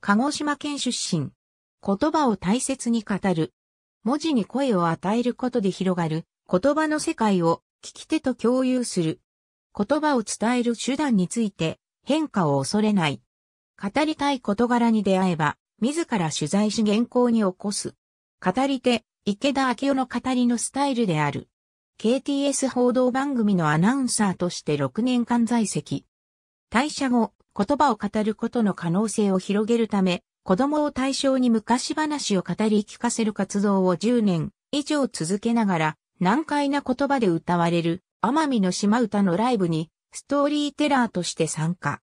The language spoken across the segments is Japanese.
鹿児島県出身。言葉を大切に語る。文字に声を与えることで広がる言葉の世界を聞き手と共有する。言葉を伝える手段について変化を恐れない。語りたい事柄に出会えば、自ら取材し原稿に起こす。語り手、池田明夫の語りのスタイルである。KTS 報道番組のアナウンサーとして6年間在籍。退社後、言葉を語ることの可能性を広げるため、子供を対象に昔話を語り聞かせる活動を10年以上続けながら、難解な言葉で歌われる、奄美の島唄のライブに、ストーリーテラーとして参加。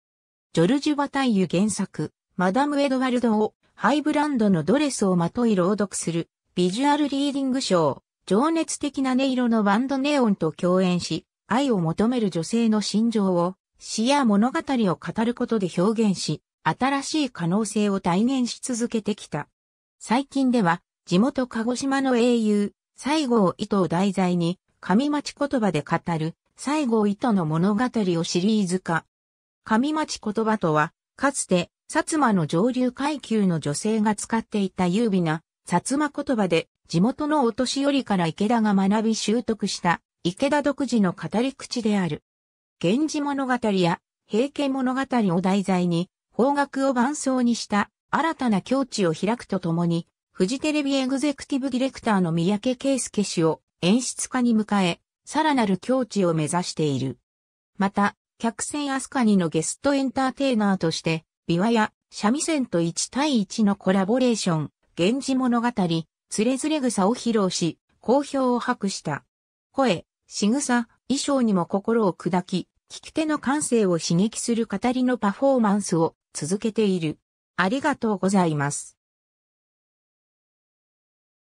ジョルジュ・バタイユ原作、マダム・エドワルドを、ハイブランドのドレスをまとい朗読する、ビジュアルリーディングショー、情熱的な音色のバンドネオンと共演し、愛を求める女性の心情を詩や物語を語ることで表現し、新しい可能性を体現し続けてきた。最近では、地元鹿児島の英雄、西郷糸を題材に、上町言葉で語る、西郷糸の物語をシリーズ化。上町言葉とは、かつて、薩摩の上流階級の女性が使っていた優美な、薩摩言葉で、地元のお年寄りから池田が学び習得した、池田独自の語り口である。源氏物語や平家物語を題材に、方角を伴奏にした新たな境地を開くとともに、フジテレビエグゼクティブディレクターの三宅圭介氏を演出家に迎え、さらなる境地を目指している。また、客船アスカニのゲストエンターテイナーとして、琵琶や三味線と1対1のコラボレーション、源氏物語、つれづれ草を披露し、好評を博した。声、仕草、衣装にも心を砕き、聞き手の感性を刺激する語りのパフォーマンスを続けている。ありがとうございます。